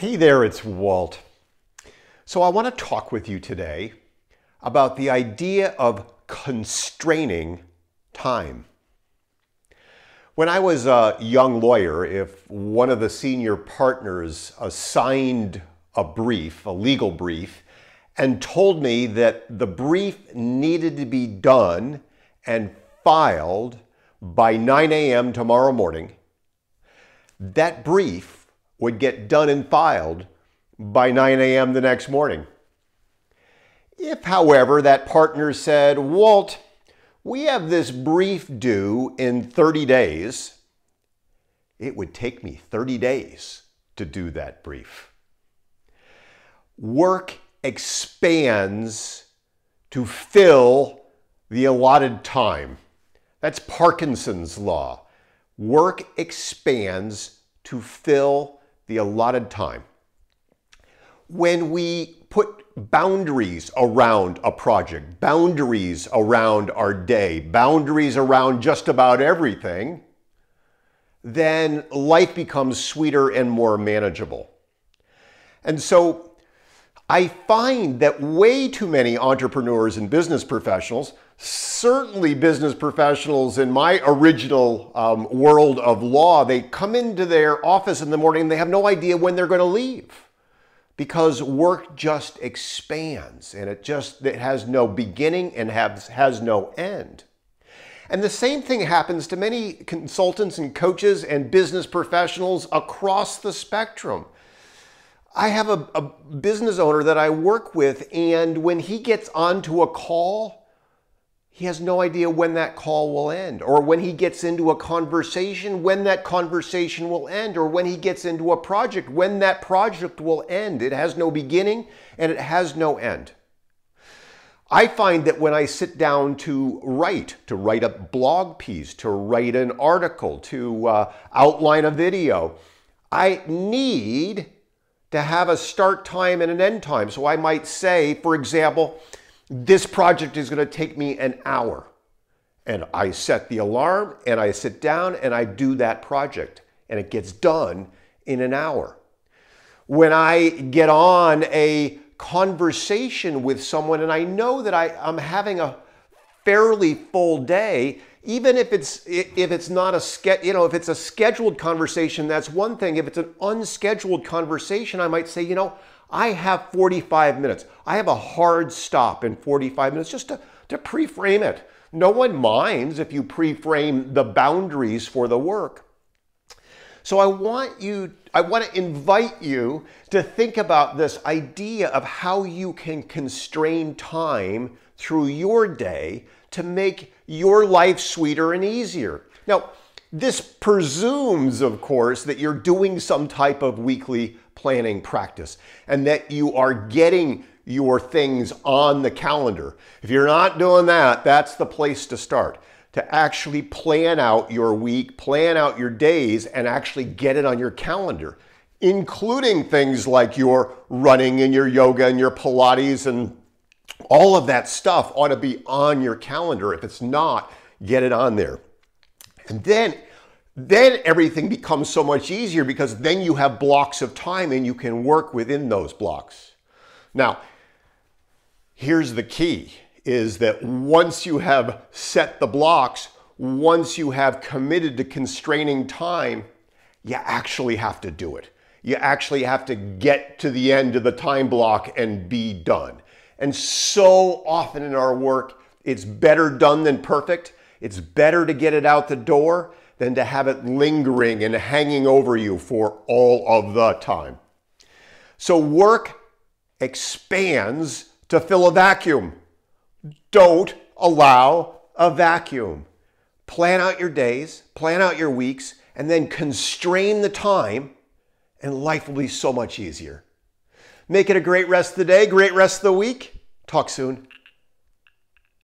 Hey there, it's Walt. So I want to talk with you today about the idea of constraining time. When I was a young lawyer, if one of the senior partners assigned a brief, a legal brief, and told me that the brief needed to be done and filed by 9 a.m. tomorrow morning, that brief would get done and filed by 9 a.m. the next morning. If, however, that partner said, Walt, we have this brief due in 30 days, it would take me 30 days to do that brief. Work expands to fill the allotted time. That's Parkinson's law. Work expands to fill the allotted time. When we put boundaries around a project, boundaries around our day, boundaries around just about everything, then life becomes sweeter and more manageable. And so I find that way too many entrepreneurs and business professionals, certainly business professionals in my original um, world of law, they come into their office in the morning and they have no idea when they're going to leave because work just expands and it just it has no beginning and has, has no end. And the same thing happens to many consultants and coaches and business professionals across the spectrum. I have a, a, business owner that I work with, and when he gets onto a call, he has no idea when that call will end, or when he gets into a conversation, when that conversation will end, or when he gets into a project, when that project will end. It has no beginning and it has no end. I find that when I sit down to write, to write a blog piece, to write an article, to uh, outline a video, I need to have a start time and an end time. So I might say, for example, this project is going to take me an hour. And I set the alarm and I sit down and I do that project and it gets done in an hour. When I get on a conversation with someone and I know that I, am having a fairly full day even if it's if it's not a ske- you know if it's a scheduled conversation that's one thing if it's an unscheduled conversation i might say you know i have 45 minutes i have a hard stop in 45 minutes just to, to pre-frame it no one minds if you pre-frame the boundaries for the work so i want you i want to invite you to think about this idea of how you can constrain time through your day to make your life sweeter and easier. Now, this presumes, of course, that you're doing some type of weekly planning practice and that you are getting your things on the calendar. If you're not doing that, that's the place to start to actually plan out your week, plan out your days, and actually get it on your calendar, including things like your running and your yoga and your Pilates and all of that stuff ought to be on your calendar. If it's not, get it on there. And then then everything becomes so much easier because then you have blocks of time and you can work within those blocks. Now, here's the key is that once you have set the blocks, once you have committed to constraining time, you actually have to do it. You actually have to get to the end of the time block and be done. And so often in our work, it's better done than perfect. It's better to get it out the door than to have it lingering and hanging over you for all of the time. So work expands to fill a vacuum. Don't allow a vacuum. Plan out your days, plan out your weeks, and then constrain the time, and life will be so much easier. Make it a great rest of the day, great rest of the week. Talk soon.